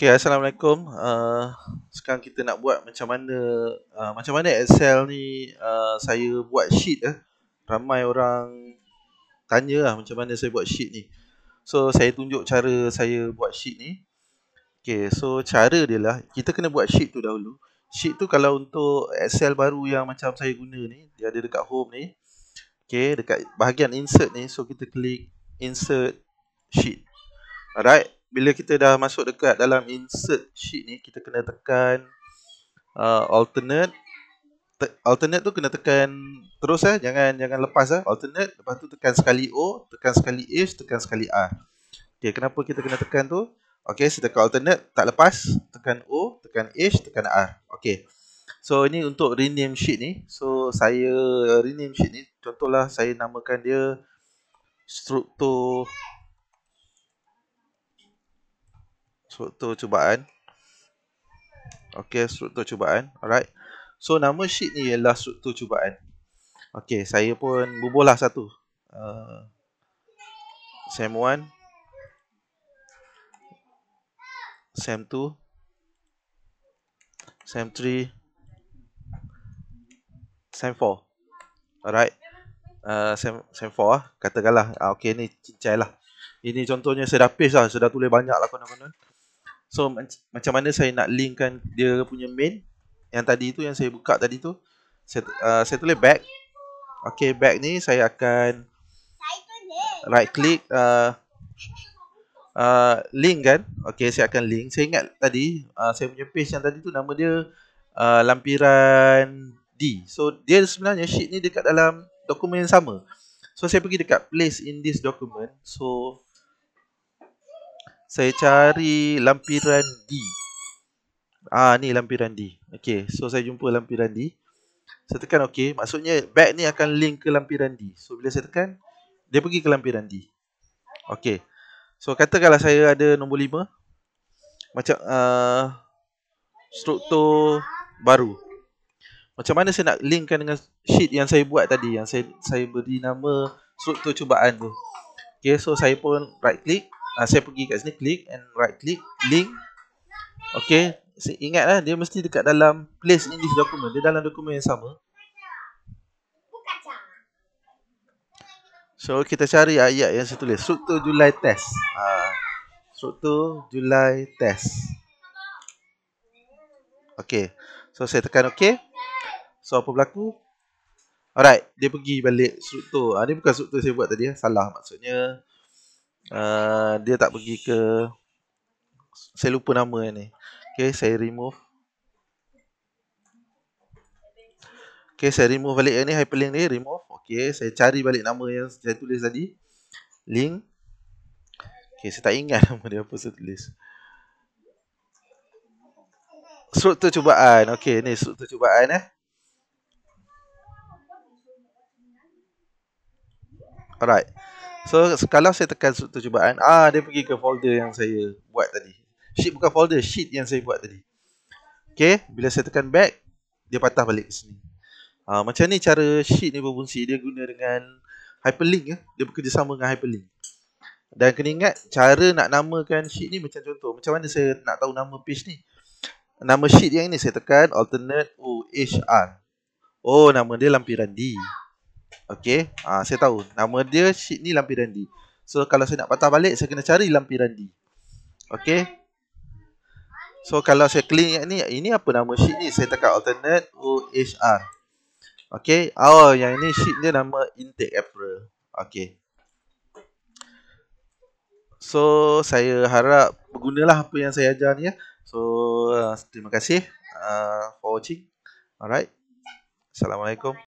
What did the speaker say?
Okay, Assalamualaikum. Uh, sekarang kita nak buat macam mana uh, macam mana Excel ni uh, saya buat sheet eh. Ramai orang tanya lah macam mana saya buat sheet ni. So, saya tunjuk cara saya buat sheet ni. Okay, so cara dia lah. Kita kena buat sheet tu dahulu. Sheet tu kalau untuk Excel baru yang macam saya guna ni. Dia ada dekat home ni. Okay, dekat bahagian insert ni. So, kita klik insert sheet. Alright bila kita dah masuk dekat dalam insert sheet ni kita kena tekan uh, alternate Te alternate tu kena tekan terus eh jangan jangan lepas eh alternate lepas tu tekan sekali O tekan sekali H tekan sekali A okey kenapa kita kena tekan tu okey saya tekan alternate tak lepas tekan O tekan H tekan A okey so ini untuk rename sheet ni so saya rename sheet ni contohlah saya namakan dia struktur struktur cubaan. Okey, struktur cubaan. Alright. So, nama sheet ni ialah struktur cubaan. Okey, saya pun bubuhlah satu. Uh, sem 1. Sem 2. Sem 3. Sem 4. Alright. Uh, sem 4 lah. Katakanlah. Uh, Okey, ni cincai lah. Ini contohnya saya dah paste lah. Saya tulis banyak lah kawan-kawan. Uh, So macam mana saya nak linkkan dia punya main yang tadi tu yang saya buka tadi tu saya uh, saya tulis back. Okay back ni saya akan right click uh, uh, link kan. Okay saya akan link. Saya ingat tadi uh, saya punya page yang tadi tu nama dia uh, lampiran D. So dia sebenarnya sheet ni dekat dalam dokumen yang sama. So saya pergi dekat place in this document. So saya cari lampiran D. Ah ni lampiran D. Okey, so saya jumpa lampiran D. Saya tekan okey, maksudnya bag ni akan link ke lampiran D. So bila saya tekan, dia pergi ke lampiran D. Okey. So katakanlah saya ada nombor 5. Macam uh, struktur baru. Macam mana saya nak linkkan dengan sheet yang saya buat tadi yang saya saya beri nama struktur cubaan tu. Okey, so saya pun right click Ha, saya pergi kat sini, klik and right click, link. Okay, so, ingatlah dia mesti dekat dalam place in this document. Dia dalam dokumen yang sama. So, kita cari ayat yang saya tulis. Struktur Julai Test. Ha, ah, struktur Julai Test. Okay, so saya tekan okay. So, apa berlaku? Alright, dia pergi balik struktur. ini ah, bukan struktur saya buat tadi. Salah maksudnya uh, dia tak pergi ke saya lupa nama yang ni okey saya remove okey saya remove balik yang ni hyperlink ni remove okey saya cari balik nama yang saya tulis tadi link okey saya tak ingat nama dia apa saya tulis struktur cubaan okey ni struktur cubaan eh alright So kalau saya tekan sub cubaan, ah dia pergi ke folder yang saya buat tadi. Sheet bukan folder, sheet yang saya buat tadi. Okay, bila saya tekan back, dia patah balik ke sini. Ah, macam ni cara sheet ni berfungsi. Dia guna dengan hyperlink. ya. Dia bekerjasama dengan hyperlink. Dan kena ingat, cara nak namakan sheet ni macam contoh. Macam mana saya nak tahu nama page ni? Nama sheet yang ini saya tekan alternate OHR. Oh, nama dia lampiran D. Okay. Ha, ah, saya tahu. Nama dia sheet ni lampiran Randi. So kalau saya nak patah balik, saya kena cari lampiran Randi. Okay. So kalau saya klik yang ni, ini apa nama sheet ni? Saya tekan alternate OHR. Okay. Oh, yang ini sheet dia nama intake April. Okay. So saya harap pergunalah apa yang saya ajar ni ya. So terima kasih uh, for watching. Alright. Assalamualaikum.